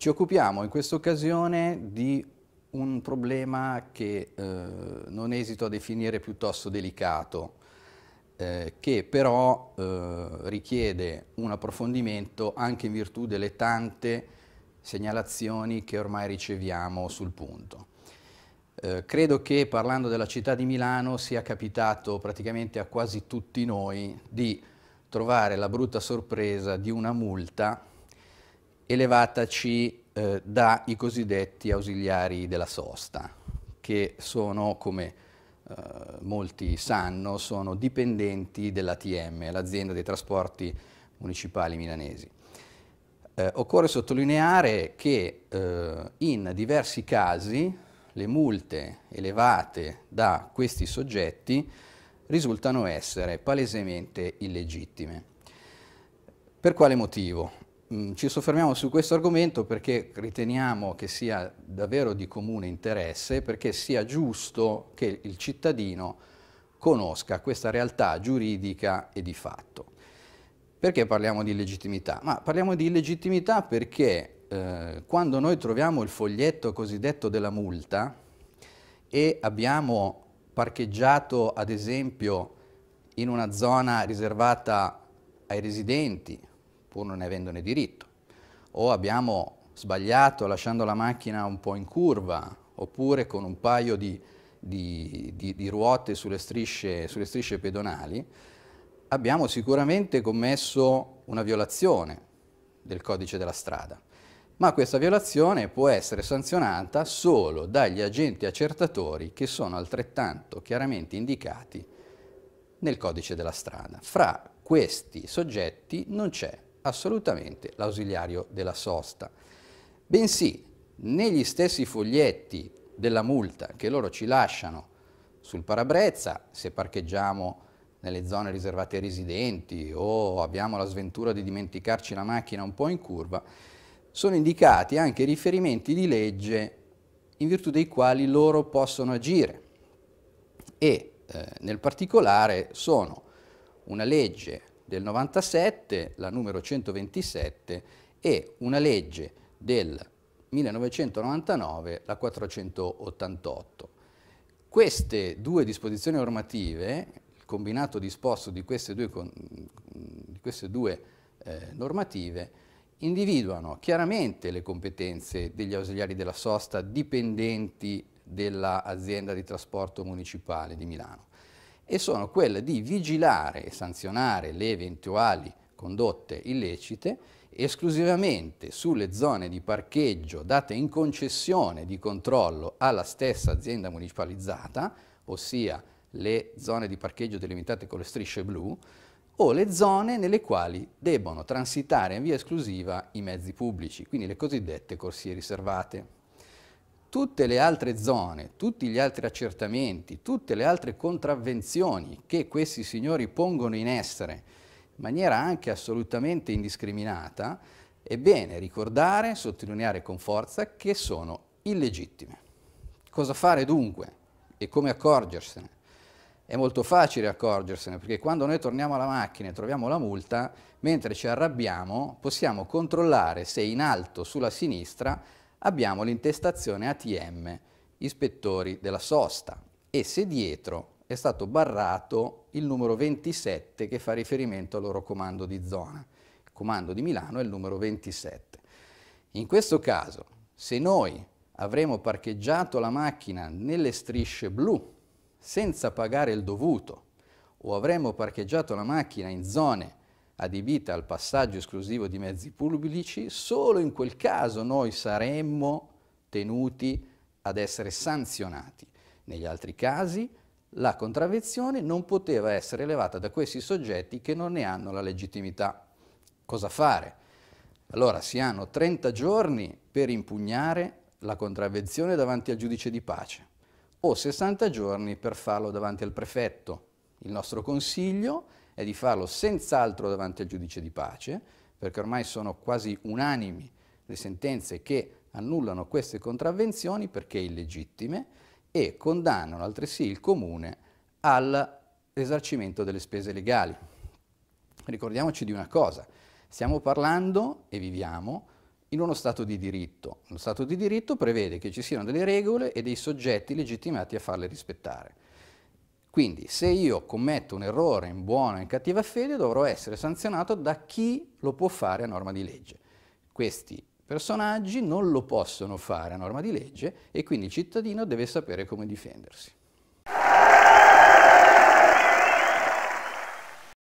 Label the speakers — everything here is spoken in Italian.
Speaker 1: Ci occupiamo in questa occasione di un problema che eh, non esito a definire piuttosto delicato, eh, che però eh, richiede un approfondimento anche in virtù delle tante segnalazioni che ormai riceviamo sul punto. Eh, credo che parlando della città di Milano sia capitato praticamente a quasi tutti noi di trovare la brutta sorpresa di una multa elevataci eh, dai cosiddetti ausiliari della sosta, che sono, come eh, molti sanno, sono dipendenti dell'ATM, l'azienda dei trasporti municipali milanesi. Eh, occorre sottolineare che eh, in diversi casi le multe elevate da questi soggetti risultano essere palesemente illegittime. Per quale motivo? mh, mm, ci soffermiamo su questo argomento perché riteniamo che sia davvero di comune interesse, perché sia giusto che il cittadino conosca questa realtà giuridica e di fatto. Perché parliamo di legittimità? Ma parliamo di legittimità perché eh, quando noi troviamo il foglietto cosiddetto della multa e abbiamo parcheggiato ad esempio in una zona riservata ai residenti pur non avendone diritto, o abbiamo sbagliato lasciando la macchina un po' in curva, oppure con un paio di, di, di, di ruote sulle strisce, sulle strisce pedonali, abbiamo sicuramente commesso una violazione del codice della strada ma questa violazione può essere sanzionata solo dagli agenti accertatori che sono altrettanto chiaramente indicati nel codice della strada. Fra questi soggetti non c'è assolutamente l'ausiliario della sosta, bensì negli stessi foglietti della multa che loro ci lasciano sul parabrezza, se parcheggiamo nelle zone riservate ai residenti o abbiamo la sventura di dimenticarci la macchina un po' in curva, sono indicati anche riferimenti di legge in virtù dei quali loro possono agire e eh, nel particolare sono una legge del 97, la numero 127, e una legge del 1999, la 488. Queste due disposizioni normative, il combinato disposto di queste due, di queste due eh, normative, individuano chiaramente le competenze degli ausiliari della sosta dipendenti dell'azienda di trasporto municipale di Milano e sono quelle di vigilare e sanzionare le eventuali condotte illecite esclusivamente sulle zone di parcheggio date in concessione di controllo alla stessa azienda municipalizzata, ossia le zone di parcheggio delimitate con le strisce blu, o le zone nelle quali debbono transitare in via esclusiva i mezzi pubblici, quindi le cosiddette corsie riservate tutte le altre zone, tutti gli altri accertamenti, tutte le altre contravvenzioni che questi signori pongono in essere in maniera anche assolutamente indiscriminata, è bene ricordare, sottolineare con forza che sono illegittime. Cosa fare dunque e come accorgersene? È molto facile accorgersene perché quando noi torniamo alla macchina e troviamo la multa, mentre ci arrabbiamo possiamo controllare se in alto sulla sinistra abbiamo l'intestazione ATM, ispettori della sosta, e se dietro è stato barrato il numero 27 che fa riferimento al loro comando di zona. Il comando di Milano è il numero 27. In questo caso, se noi avremo parcheggiato la macchina nelle strisce blu senza pagare il dovuto o avremo parcheggiato la macchina in zone adibita al passaggio esclusivo di mezzi pubblici, solo in quel caso noi saremmo tenuti ad essere sanzionati. Negli altri casi la contravvenzione non poteva essere elevata da questi soggetti che non ne hanno la legittimità. Cosa fare? Allora si hanno 30 giorni per impugnare la contravvenzione davanti al giudice di pace o 60 giorni per farlo davanti al prefetto. Il nostro consiglio è di farlo senz'altro davanti al giudice di pace, perché ormai sono quasi unanimi le sentenze che annullano queste contravvenzioni perché illegittime e condannano altresì il comune al risarcimento delle spese legali. Ricordiamoci di una cosa, stiamo parlando e viviamo in uno Stato di diritto. Lo Stato di diritto prevede che ci siano delle regole e dei soggetti legittimati a farle rispettare. Quindi se io commetto un errore in buona o in cattiva fede dovrò essere sanzionato da chi lo può fare a norma di legge. Questi personaggi non lo possono fare a norma di legge e quindi il cittadino deve sapere come difendersi.